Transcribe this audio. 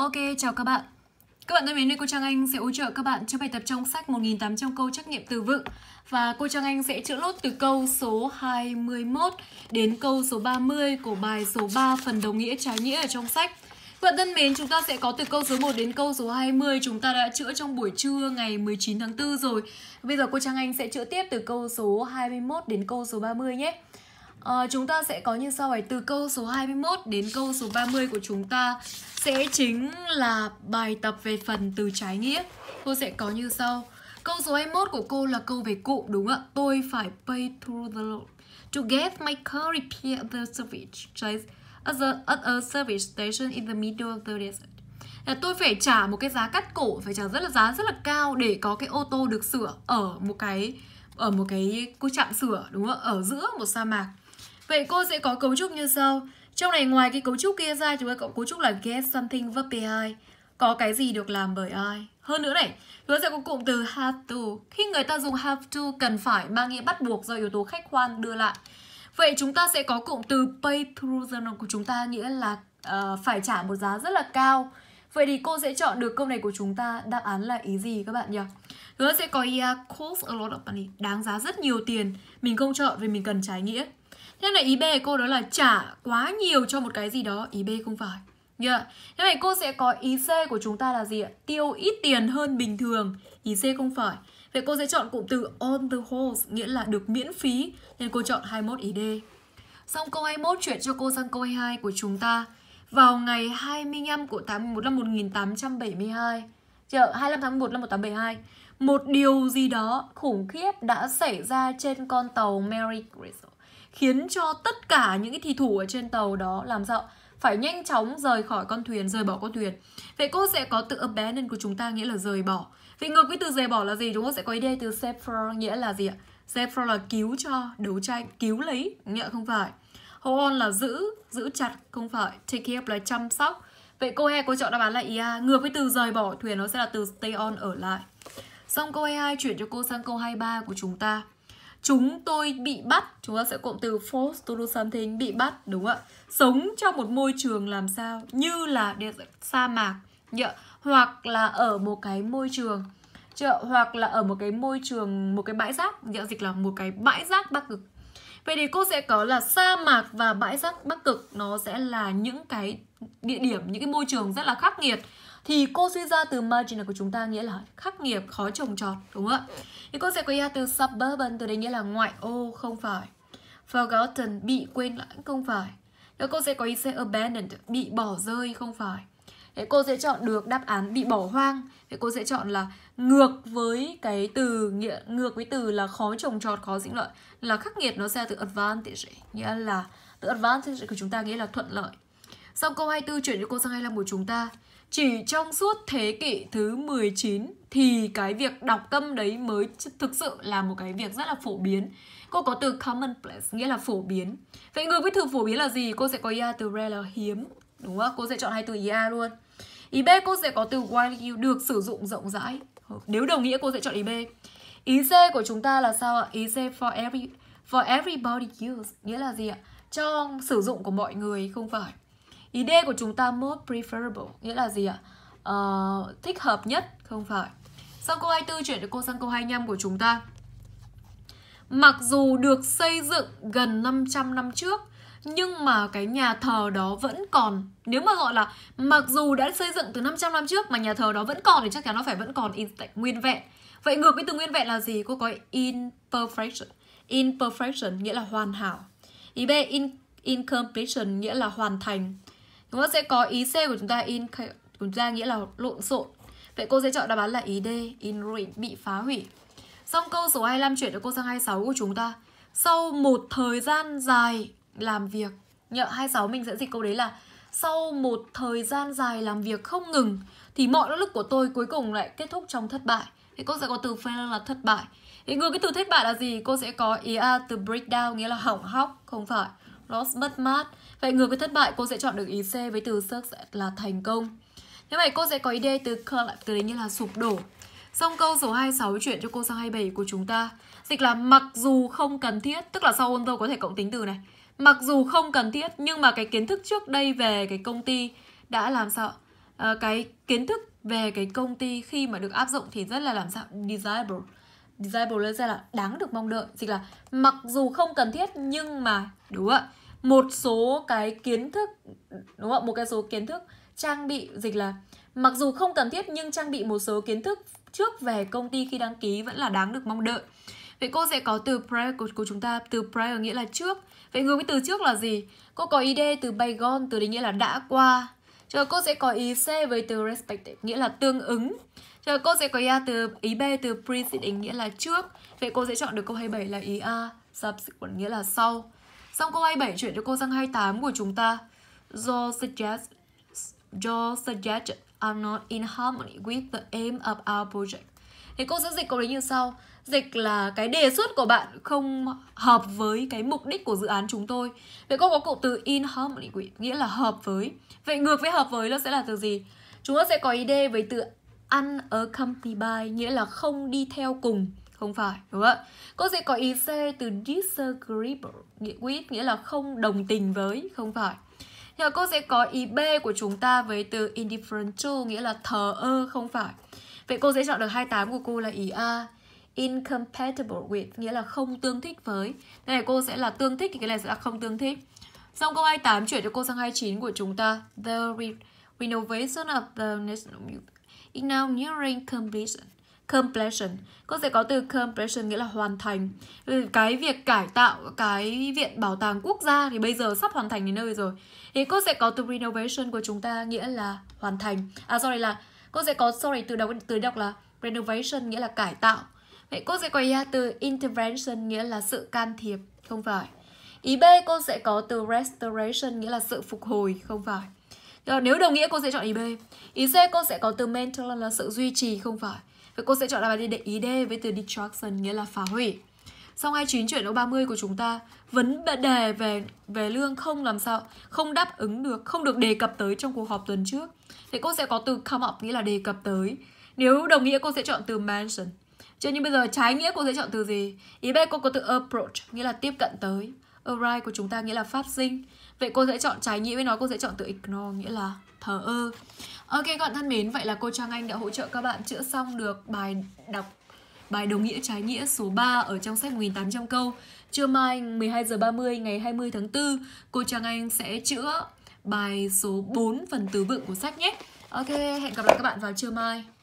Ok, chào các bạn. Các bạn thân mến, đây cô Trang Anh sẽ hỗ trợ các bạn cho bài tập trong sách 1800 câu trắc nghiệm từ vựng và cô Trang Anh sẽ chữa lốt từ câu số 21 đến câu số 30 của bài số 3 phần đồng nghĩa trái nghĩa ở trong sách. Các bạn thân mến, chúng ta sẽ có từ câu số 1 đến câu số 20 chúng ta đã chữa trong buổi trưa ngày 19 tháng 4 rồi. Bây giờ cô Trang Anh sẽ chữa tiếp từ câu số 21 đến câu số 30 nhé. À, chúng ta sẽ có như sau này từ câu số 21 đến câu số 30 của chúng ta sẽ chính là bài tập về phần từ trái nghĩa. Cô sẽ có như sau. Câu số 21 của cô là câu về cụ đúng ạ. Tôi phải pay through the loan to get my car repaired at the service place at, the, at a service station in the middle of the desert. Là tôi phải trả một cái giá cắt cổ phải trả rất là giá rất là cao để có cái ô tô được sửa ở một cái ở một cái cô trạm sửa đúng không? ở giữa một sa mạc Vậy cô sẽ có cấu trúc như sau. Trong này ngoài cái cấu trúc kia ra chúng ta có cấu trúc là get something verb behind. Có cái gì được làm bởi ai. Hơn nữa này, chúng ta sẽ có cụm từ have to. Khi người ta dùng have to cần phải mang nghĩa bắt buộc do yếu tố khách quan đưa lại. Vậy chúng ta sẽ có cụm từ pay through journal của chúng ta nghĩa là uh, phải trả một giá rất là cao. Vậy thì cô sẽ chọn được câu này của chúng ta đáp án là ý gì các bạn nhỉ? Hứa sẽ có ý cost a lot of money, đáng giá rất nhiều tiền. Mình không chọn vì mình cần trái nghĩa nên này ý b của cô đó là trả quá nhiều cho một cái gì đó ý b không phải Yeah. Thế này cô sẽ có ý C của chúng ta là gì ạ? Tiêu ít tiền hơn bình thường. Ý C không phải. Vậy cô sẽ chọn cụm từ on the whole, nghĩa là được miễn phí. Nên cô chọn 21 ý D. Xong câu 21 chuyển cho cô sang câu 22 của chúng ta. Vào ngày 25 của tháng 11 năm 1872, chờ 25 tháng 1 năm 1872, một điều gì đó khủng khiếp đã xảy ra trên con tàu Mary Crystal khiến cho tất cả những cái thủy thủ ở trên tàu đó làm sao phải nhanh chóng rời khỏi con thuyền, rời bỏ con thuyền. Vậy cô sẽ có từ abandon của chúng ta nghĩa là rời bỏ. vì ngược với từ rời bỏ là gì? Chúng ta sẽ có idea từ save for nghĩa là gì ạ? Save for là cứu cho, đấu tranh, cứu lấy, nghĩa không phải. Hold on là giữ, giữ chặt, không phải. Take care là chăm sóc. Vậy cô E cô chọn đáp án là IA. E ngược với từ rời bỏ thuyền nó sẽ là từ stay on ở lại. Xong câu 22 e chuyển cho cô sang câu 23 của chúng ta chúng tôi bị bắt chúng ta sẽ cụm từ forced to do something bị bắt đúng không ạ sống trong một môi trường làm sao như là địa sa mạc nhựa hoặc là ở một cái môi trường chợ hoặc là ở một cái môi trường một cái bãi rác nhỡ dịch là một cái bãi rác bắc cực Vậy thì cô sẽ có là sa mạc và bãi rác Bắc Cực nó sẽ là những cái địa điểm, những cái môi trường rất là khắc nghiệt thì cô suy ra từ marginal của chúng ta nghĩa là khắc nghiệt, khó trồng trọt, đúng không ạ? Thì cô sẽ có ra từ suburban, từ đây nghĩa là ngoại ô, không phải. Forgotten, bị quên lãng, không phải. Rồi cô sẽ có ý sẽ abandoned, bị bỏ rơi, không phải. Thế cô sẽ chọn được đáp án bị bỏ hoang. Thế cô sẽ chọn là ngược với cái từ nghĩa ngược với từ là khó trồng trọt, khó dĩnh lợi là khắc nghiệt nó ra từ advantage nghĩa là từ advantage của chúng ta nghĩa là thuận lợi. Xong câu 24 chuyển cho cô sang 25 của chúng ta. Chỉ trong suốt thế kỷ thứ 19 thì cái việc đọc tâm đấy mới thực sự là một cái việc rất là phổ biến. Cô có từ commonplace nghĩa là phổ biến. Vậy ngược với từ phổ biến là gì? Cô sẽ có ia từ rare là hiếm. Đúng không? Cô sẽ chọn hai từ ia luôn. Ý B cô sẽ có từ widely được sử dụng rộng rãi. Nếu đồng nghĩa cô sẽ chọn ý B. Ý C của chúng ta là sao ạ? Ý C for every for everybody use nghĩa là gì ạ? Cho sử dụng của mọi người không phải. Ý D của chúng ta most preferable nghĩa là gì ạ? Uh, thích hợp nhất không phải. Sau câu 24 chuyển được cô sang câu 25 của chúng ta. Mặc dù được xây dựng gần 500 năm trước, nhưng mà cái nhà thờ đó vẫn còn nếu mà gọi là mặc dù đã xây dựng từ 500 năm trước mà nhà thờ đó vẫn còn thì chắc chắn nó phải vẫn còn intact nguyên vẹn vậy ngược với từ nguyên vẹn là gì cô có imperfection imperfection nghĩa là hoàn hảo ý b in incompletion nghĩa là hoàn thành chúng ta sẽ có ý c của chúng ta in chúng ta nghĩa là lộn xộn vậy cô sẽ chọn đáp án là ý d in ruin bị phá hủy xong câu số 25 chuyển cho cô sang 26 của chúng ta sau một thời gian dài làm việc nhờ 26 mình sẽ dịch câu đấy là sau một thời gian dài làm việc không ngừng thì mọi nỗ lực của tôi cuối cùng lại kết thúc trong thất bại thì cô sẽ có từ fail là thất bại thì ngược cái từ thất bại là gì cô sẽ có ý a từ breakdown nghĩa là hỏng hóc không phải lost mất mát vậy ngược cái thất bại cô sẽ chọn được ý c với từ success là thành công thế vậy cô sẽ có ý d từ collapse từ đấy như là sụp đổ Xong câu số 26 chuyển cho cô sang 27 của chúng ta Dịch là mặc dù không cần thiết Tức là sau ôn dâu có thể cộng tính từ này mặc dù không cần thiết nhưng mà cái kiến thức trước đây về cái công ty đã làm sợ à, ờ, cái kiến thức về cái công ty khi mà được áp dụng thì rất là làm sao desirable desirable lên là đáng được mong đợi dịch là mặc dù không cần thiết nhưng mà đúng ạ một số cái kiến thức đúng không một cái số kiến thức trang bị dịch là mặc dù không cần thiết nhưng trang bị một số kiến thức trước về công ty khi đăng ký vẫn là đáng được mong đợi Vậy cô sẽ có từ prior của, của chúng ta, từ prior nghĩa là trước. Vậy hướng với từ trước là gì? Cô có ý D từ bygone, từ định nghĩa là đã qua. Rồi cô sẽ có ý C với từ respected, nghĩa là tương ứng. Rồi cô sẽ có ý A từ ý B từ preceding, nghĩa là trước. Vậy cô sẽ chọn được câu 27 là ý A, subsequent nghĩa là sau. Xong câu 27 chuyển cho cô sang 28 của chúng ta. Your suggest, your suggestions I'm not in harmony with the aim of our project thì cô sẽ dịch câu đấy như sau dịch là cái đề xuất của bạn không hợp với cái mục đích của dự án chúng tôi vậy cô có cụm từ in harmony nghĩa là hợp với vậy ngược với hợp với nó sẽ là từ gì chúng ta sẽ có ý đề với từ unaccompanied by nghĩa là không đi theo cùng không phải đúng không ạ cô sẽ có ý c từ disagreeable nghĩa quyết nghĩa là không đồng tình với không phải nhờ cô sẽ có ý b của chúng ta với từ indifferent to nghĩa là thờ ơ không phải Vậy cô sẽ chọn được 28 của cô là ý A Incompatible with Nghĩa là không tương thích với Cái này cô sẽ là tương thích thì cái này sẽ là không tương thích Xong câu 28 chuyển cho cô sang 29 của chúng ta The re renovation of the national museum is now nearing completion completion cô sẽ có từ completion nghĩa là hoàn thành cái việc cải tạo cái viện bảo tàng quốc gia thì bây giờ sắp hoàn thành đến nơi rồi thì cô sẽ có từ renovation của chúng ta nghĩa là hoàn thành à sorry là cô sẽ có sorry từ đầu từ đọc là renovation nghĩa là cải tạo vậy cô sẽ có ra từ intervention nghĩa là sự can thiệp không phải ý b cô sẽ có từ restoration nghĩa là sự phục hồi không phải nếu đồng nghĩa cô sẽ chọn ý B Ý C cô sẽ có từ maintain là sự duy trì không phải Vậy cô sẽ chọn là bài đề ý D với từ destruction nghĩa là phá hủy Xong 29 chuyển ba 30 của chúng ta vấn đề về về lương không làm sao không đáp ứng được, không được đề cập tới trong cuộc họp tuần trước. Thì cô sẽ có từ come up nghĩa là đề cập tới. Nếu đồng nghĩa cô sẽ chọn từ mention. Cho nhưng bây giờ trái nghĩa cô sẽ chọn từ gì? Ý bên cô có từ approach nghĩa là tiếp cận tới. Arrive của chúng ta nghĩa là phát sinh. Vậy cô sẽ chọn trái nghĩa với nó, cô sẽ chọn từ ignore nghĩa là thờ ơ. Ok các bạn thân mến, vậy là cô Trang Anh đã hỗ trợ các bạn chữa xong được bài đọc bài đồng nghĩa trái nghĩa số 3 ở trong sách 1800 câu. Trưa mai 12 giờ 30 ngày 20 tháng 4, cô Trang Anh sẽ chữa bài số 4 phần tứ vựng của sách nhé. Ok, hẹn gặp lại các bạn vào trưa mai.